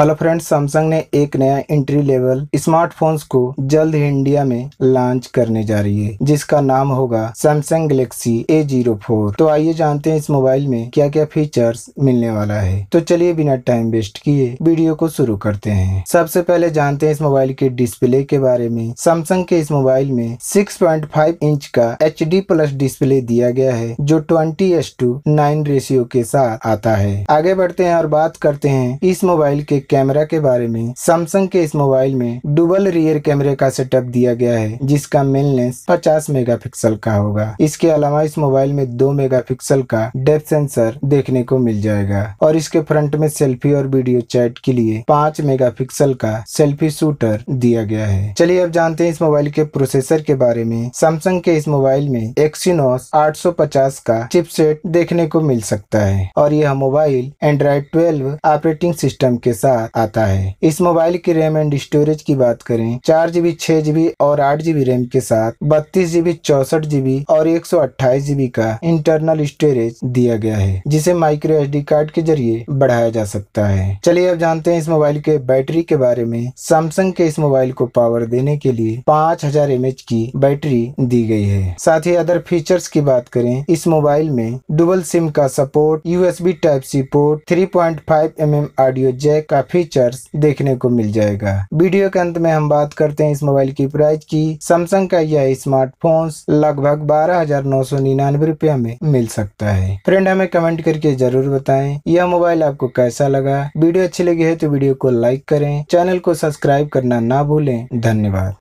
hello friends Samsung ने एक नया एंट्री लेवल स्मार्टफोन्स को जल्द ही इंडिया में लॉन्च करने जा रही है जिसका नाम होगा Samsung Galaxy A zero four तो आइए जानते हैं इस मोबाइल में क्या क्या फीचर्स मिलने वाला है तो चलिए बिना टाइम वेस्ट किए वीडियो को शुरू करते हैं सबसे पहले जानते हैं इस मोबाइल के डिस्प्ले के बारे में सैमसंग के इस मोबाइल में सिक्स इंच का एच प्लस डिस्प्ले दिया गया है जो twenty is to nine ratio के साथ आता है आगे बढ़ते हैं और बात करते हैं इस मोबाइल के कैमरा के बारे में सैमसंग के इस मोबाइल में डुबल रियर कैमरे का सेटअप दिया गया है जिसका मेन लेंस 50 मेगापिक्सल का होगा इसके अलावा इस मोबाइल में 2 मेगापिक्सल का डेप्थ सेंसर देखने को मिल जाएगा और इसके फ्रंट में सेल्फी और वीडियो चैट के लिए 5 मेगापिक्सल का सेल्फी शूटर दिया गया है चलिए अब जानते हैं इस मोबाइल के प्रोसेसर के बारे में सैमसंग के इस मोबाइल में एक्सीनोस पचास का चिपसेट देखने को मिल सकता है और यह mobile Android twelve operating system के साथ आता है इस मोबाइल की रैम एंड स्टोरेज की बात करें चार जीबी छह जीबी और आठ जीबी रैम के साथ बत्तीस जीबी चौसठ जीबी और एक सौ अट्ठाईस जीबी का इंटरनल स्टोरेज दिया गया है जिसे माइक्रो डी कार्ड के जरिए बढ़ाया जा सकता है चलिए अब जानते हैं इस मोबाइल के बैटरी के बारे में सैमसंग के इस मोबाइल को पावर देने के लिए पाँच हजार की बैटरी दी गई है साथ ही अदर फीचर्स की बात करें इस मोबाइल में डुबल सिम का support USB type C port three point five M M audio jack का का फीचर्स देखने को मिल जाएगा वीडियो के अंत में हम बात करते हैं इस मोबाइल की प्राइस की सैमसंग का यह स्मार्टफोन लगभग बारह हजार नौ सौ में मिल सकता है फ्रेंड हमें कमेंट करके जरूर बताएं यह मोबाइल आपको कैसा लगा वीडियो अच्छी लगी है तो वीडियो को लाइक करें चैनल को सब्सक्राइब करना ना भूलें धन्यवाद